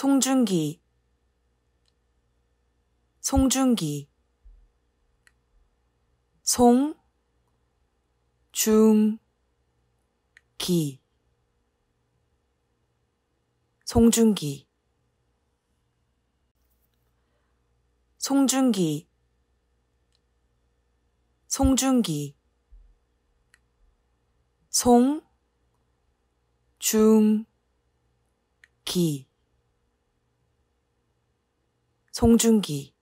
송중기 송중기 송, 중, 기 송중기 송중기 송중기 송, 중, 기 송중기